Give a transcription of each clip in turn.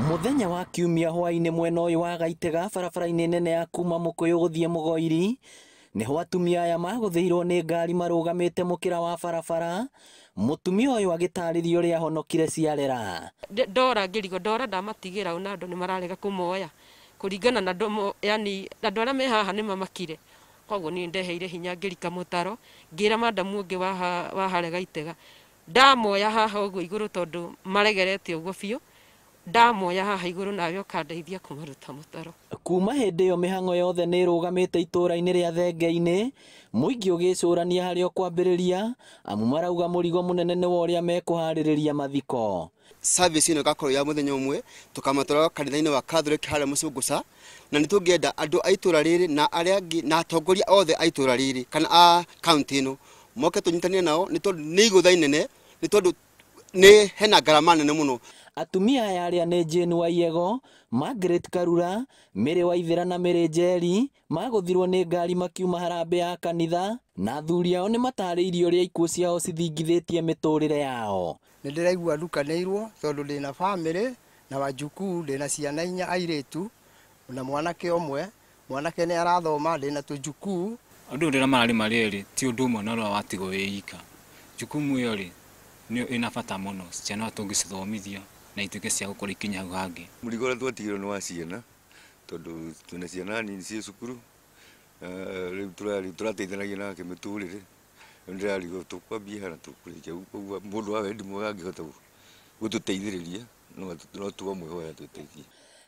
muthenya wa kiumia hwainä mwena å yå wa gaitega barabara-inä nene ya kuma må kå yå gå thiä må goiri nĩho atumia aya magũthĩirwo nĩ ngari marũgamĩte mũkĩra wa barabara mũtumia ũyũ agĩtarĩria ũrĩa ahonokire ciarera ndora ngĩrigo ndora ndamatigĩra ona andũ nĩmararega kũmoya kũringana na yani andũ arĩa me haha nĩmamakire koguo niĩ ndeheire hinya ngĩrika mũtaro ngĩra mandamu ũngĩ waharega itega ndamoya haha ũguo igũrũ tondũ maregerete ũguo biũ ndamoya haha iguru nawe ukandeithia kumaruta mutaro kuma hindi iyo mihango yothe ni irugamite itura-ini ria thenge-ini muingi ugicurania harĩ o kwambĩrĩria amu marauga mũrigo munene nĩ wa ũrĩa mekũharĩrĩria mathiko service ĩno gakorwo ya mũthenya ũmwe tũkamatwara kanitha-inĩ wa Catholic harĩa mũcũngũca na nĩ tũngĩenda andũ a itũra rĩrĩ na arĩa angĩ na atongoria othe a itũra rĩrĩ kana a kaunti ĩno moke tũnyitanĩre nao nĩ tondũ nĩ igũtha inene nĩ tondũ nä hena ngarama nene må no atumia aya arä a nä jane wa margaret karura mä wa ithä na mä njeri maguthirwo nä ngari makiuma harambe ya kanitha na athuri ao nä matarä irio rä a ikuå ciao cithingithä tie mä tå rä re yao nä ndä raigua ndukanä irwo tondå ndä na bamä rä na wajuku ndä na ciana inya airä tu na mwanake å mwe mwanake nä arathoma ndä na tå jukuu ndira ndä rä ti å ndå å mwe na rä watigwo wä jukumu ä nä bata må no ciana tå ngä cithomithia na ituä cia gå korwo ikinya hau hangä må rigo å rä a twatigä rwo nä wa ciana tondå twä ciana nini ciä cukuru eh, rä u tå rateithanagia na kä mä tå rä re ndä rarigwo tå kwambia na tå kå rä kia må ndå wa wendi mwega angä hota gå tå teithä rä ria no tuamwe hoya twä teithie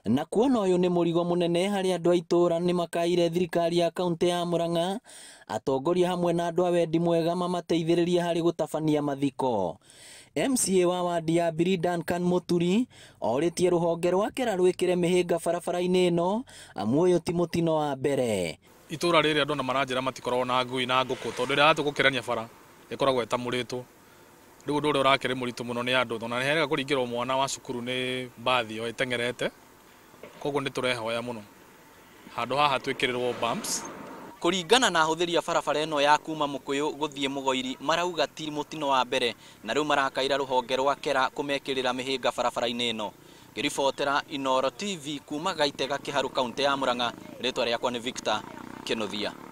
na kuona ũyũ ni murigo munene hari andu a itũũra nĩ makaire thirikari ya kaunti ya Murang'a atongoria hamwe na andu a wendi mwega mamateithĩrĩrie hari gũtabania mathiko MCA wa wadi ya Mbiri Duncan Mũturi orĩtie rũhonge rwa kera rwikire mihinga barabara-inĩ ĩno amu ũyũ ti mũtino wa mbere itũũra rĩrĩ andũ ona maranjĩra matikoragwo na ngui na nguku tondu ĩrĩa yatũgũkĩrania bara ĩkoragwo ĩtamũrĩtwo rä u å ndå å rä a å rakärä må ritå må no nä ona nä herega kå mwana wa cukuru ni mbathi yo ä koguo nä tå rehoya må no handå haha twä kä rä rwo kũringana na ahũthĩri a barabara no ya kuma thiä må goiri marauga ti tino wa mbere na rĩu marakaira rũhonge rwa kera kũmekĩrĩra mĩhĩnga barabara-inĩ ĩno ngĩribotera inoro tv kuma gaitega kĩharu kauntä ya mũrang'a rä akwa nä victor kĩnũthia